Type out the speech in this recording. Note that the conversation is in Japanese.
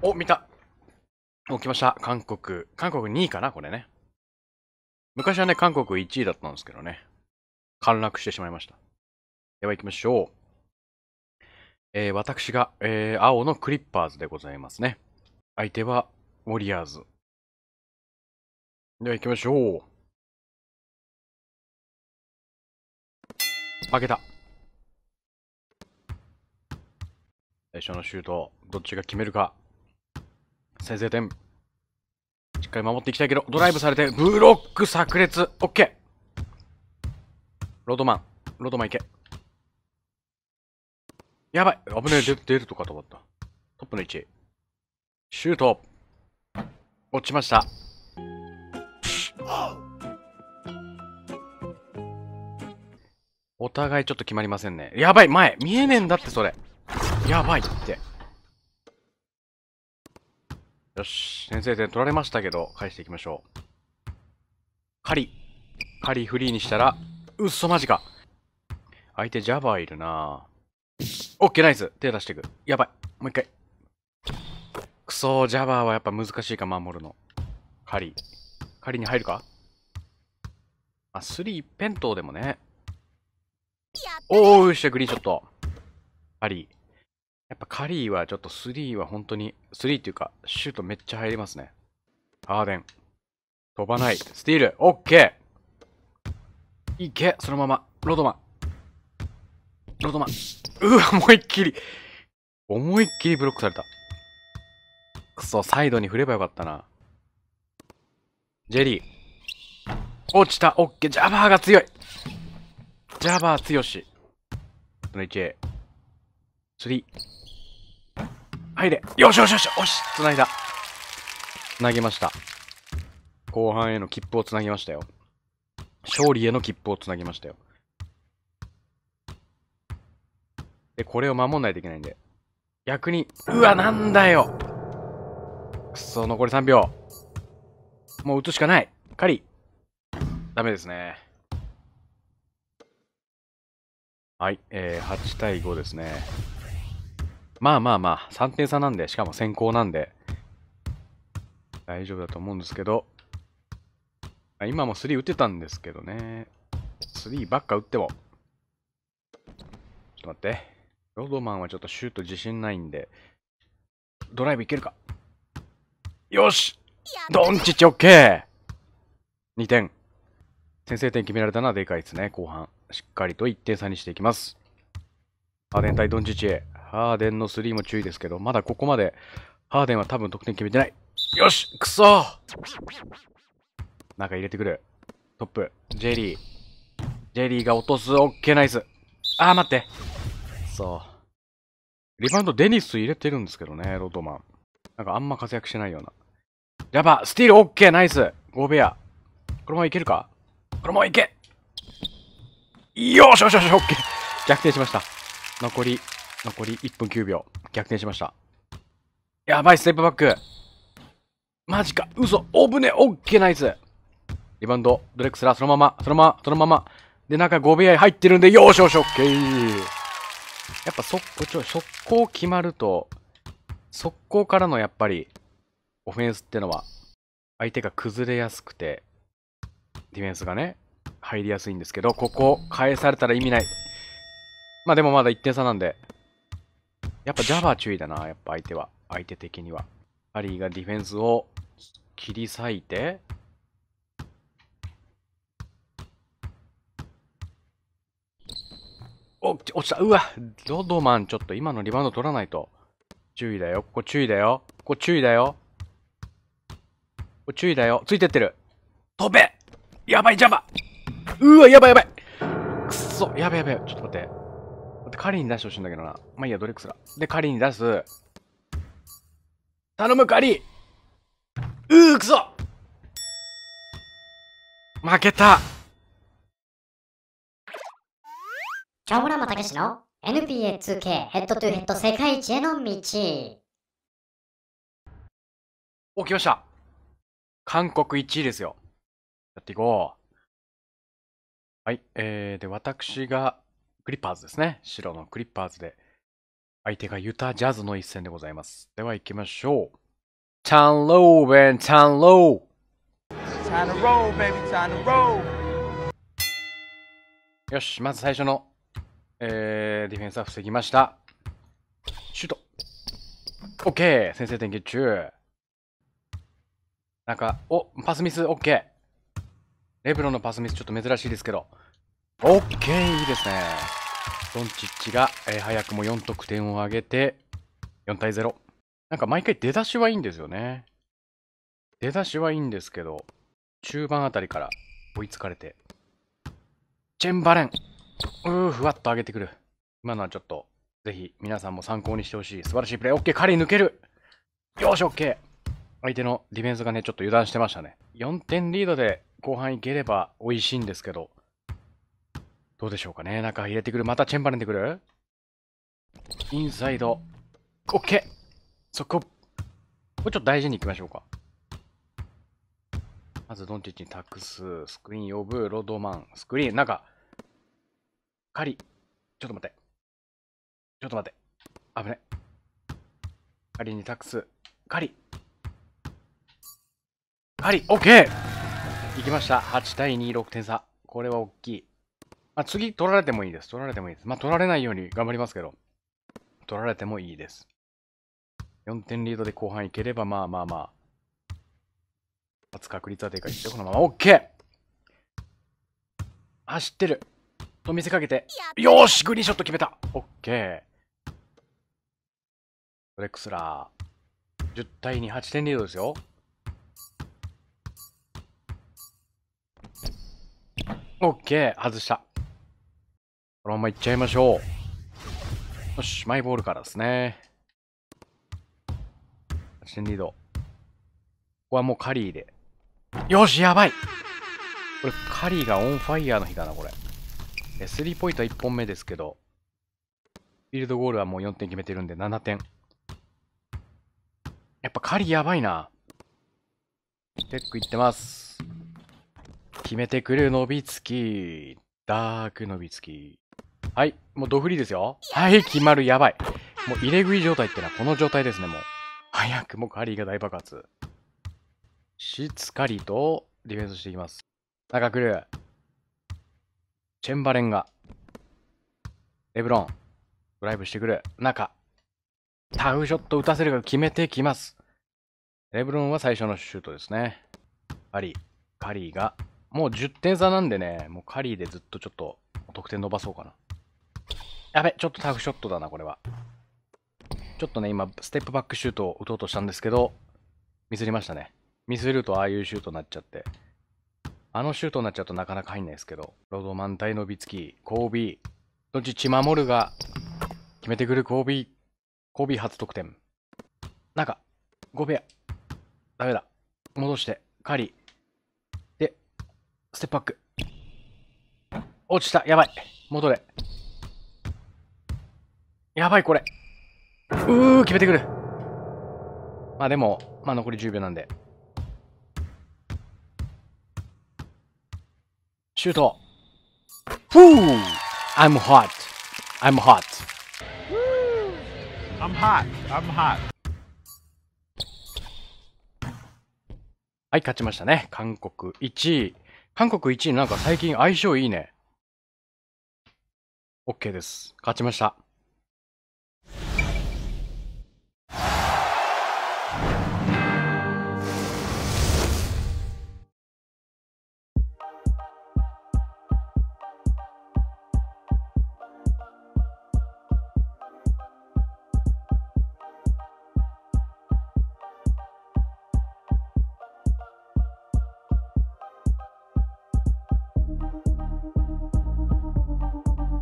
お、見た。お、来ました。韓国。韓国2位かなこれね。昔はね、韓国1位だったんですけどね。陥落してしまいました。では行きましょう。えー、私が、えー、青のクリッパーズでございますね。相手は、ウォリアーズ。では行きましょう。負けた。最初のシュート、どっちが決めるか。先制点。しっかり守っていきたいけど、ドライブされて、ブロック炸裂。オッケー。ロードマン。ロードマンいけ。やばい。危ねえ。出るとかと思った。トップの位置。シュート。落ちました。お互いちょっと決まりませんね。やばい前見えねえんだってそれやばいってよし、先制点取られましたけど、返していきましょう。狩り。狩りフリーにしたら、うっそマジか。相手ジャバーいるなオッケーナイス手出していく。やばい。もう一回。くそー、ジャバーはやっぱ難しいか、守るの。狩り。狩りに入るかあ、スリーペントでもね。おー、よっしゃ、グリーンショット。狩り。やっぱカリーはちょっと3は本当に、3っていうか、シュートめっちゃ入りますね。アーデン。飛ばない。スティール。オッケーいけそのまま。ロドマン。ロドマン。うわ、思いっきり。思いっきりブロックされた。くそ、サイドに振ればよかったな。ジェリー。落ちた。オッケー。ジャバーが強い。ジャバー強し。その1。3。入れ。よしよしよしよし繋いだ。繋げました。後半への切符を繋ぎましたよ。勝利への切符を繋ぎましたよ。で、これを守んないといけないんで。逆に、うわ、なんだよくそ、残り3秒。もう打つしかない狩りダメですね。はい、えー、8対5ですね。まあまあまあ、3点差なんで、しかも先行なんで、大丈夫だと思うんですけど、今も3打てたんですけどね、3ばっか打っても、ちょっと待って、ロードマンはちょっとシュート自信ないんで、ドライブいけるかよしドンチッチオッケー2点。先制点決められたのはでかいですね、後半。しっかりと1点差にしていきます。アデン対ドンチッチ。ハーデンの3も注意ですけど、まだここまで、ハーデンは多分得点決めてない。よしくそ中入れてくる。トップ。ジェリー。ジェリーが落とす。オッケーナイス。あー、待って。そう。リバウンドデニス入れてるんですけどね、ロトマン。なんかあんま活躍してないような。やばスティールオッケーナイスゴーベア。このままいけるかこのままいけよしよしよし、オッケー。逆転しました。残り残り1分9秒。逆転しました。やばい、ステップバック。マジか。嘘。オぶね。オッケーナイス。リバウンド、ドレックスラー、そのまま、そのまま、そのまま。で、中5部屋入ってるんで、よーしよし、オッケー。やっぱ速攻、ちょ、速攻決まると、速攻からのやっぱり、オフェンスってのは、相手が崩れやすくて、ディフェンスがね、入りやすいんですけど、ここ、返されたら意味ない。まあでもまだ1点差なんで、やっぱジャバ注意だな、やっぱ相手は。相手的には。ハリーがディフェンスを切り裂いて、お、落ちた。うわ、ドドマンちょっと今のリバウンド取らないと。注意だよ。ここ注意だよ。ここ注意だよ。ここ注意だよ。ついてってる。飛べやばい、ジャバうわ、やばいやばい。くそ、やばいやばい。ちょっと待って。待って、狩に出してほしいんだけどな。まあいいや、ドレックスが。で、仮に出す。頼む、仮うー、くそ負けたチャオラマたけしの NPA2K ヘッドトゥヘッド世界一への道。起きました。韓国1位ですよ。やっていこう。はい。えー、で、私がクリッパーズですね。白のクリッパーズで。相手がユタジャズの一戦でございます。では行きましょう。ンロー、ベン、ンロー。よし、まず最初の、えー、ディフェンスは防ぎました。シュート。オッケー先制点決中。なんか、お、パスミス、オッケーレブロンのパスミス、ちょっと珍しいですけど。オッケーいいですね。ドンチッチが、えー、早くも4得点を挙げて、4対0。なんか毎回出だしはいいんですよね。出だしはいいんですけど、中盤あたりから追いつかれて。チェンバレンうー、ふわっと上げてくる。今のはちょっと、ぜひ皆さんも参考にしてほしい。素晴らしいプレイ。オッケー、カリー抜けるよし、オッケー相手のディフェンスがね、ちょっと油断してましたね。4点リードで後半いければ美味しいんですけど、どうでしょうかね。中入れてくる。またチェンバレンでくるインサイド。オッケーそこ。これちょっと大事に行きましょうか。まずドンチッチにタックス、スクリーン呼ぶ、ロードマン、スクリーン、中。カリ。ちょっと待って。ちょっと待って。危ね。カリにタックス。カリ。カリ、オッケーいきました。8対2、6点差。これは大きい。あ、次取られてもいいです。取られてもいいです。まあ、取られないように頑張りますけど、取られてもいいです。4点リードで後半いければ、まあまあまあ、勝つ確率はでかいこのまま OK! 走ってると見せかけて、よしグリーンショット決めた !OK! ドレックスラー、10対2、8点リードですよ。OK! 外した。このままいっちゃいましょう。よし、マイボールからですね。8点リード。ここはもうカリーで。よし、やばいこれ、カリーがオンファイヤーの日だな、これ。え、スリーポイントは1本目ですけど、フィールドゴールはもう4点決めてるんで7点。やっぱカリーやばいな。テックいってます。決めてくる伸びつき。ダーク伸びつき。はい。もうドフリーですよ。はい、決まる。やばい。もう入れ食い状態ってのはこの状態ですね、もう。早くもカリーが大爆発。しつかりとディフェンスしていきます。高くる。チェンバレンが。レブロン。ドライブしてくる。中。タフショット打たせるが決めてきます。レブロンは最初のシュートですね。カリー。カリーが。もう10点差なんでね、もうカリーでずっとちょっと得点伸ばそうかな。やべ、ちょっとタフショットだな、これは。ちょっとね、今、ステップバックシュートを打とうとしたんですけど、ミスりましたね。ミスるとああいうシュートになっちゃって。あのシュートになっちゃうとなかなか入んないですけど、ロードマン対ノビツキー、コービー、どっちち守るが、決めてくるコービー、コービー初得点。中、5部ア、ダメだ。戻して、カリー。で、ステップバック。落ちた、やばい。戻れ。やばい、これ。うー、決めてくる。まあでも、まあ残り10秒なんで。シュート。ふぅ !I'm hot. I'm hot. I'm hot. I'm hot. はい、勝ちましたね。韓国1位。韓国1位なんか最近相性いいね。OK です。勝ちました。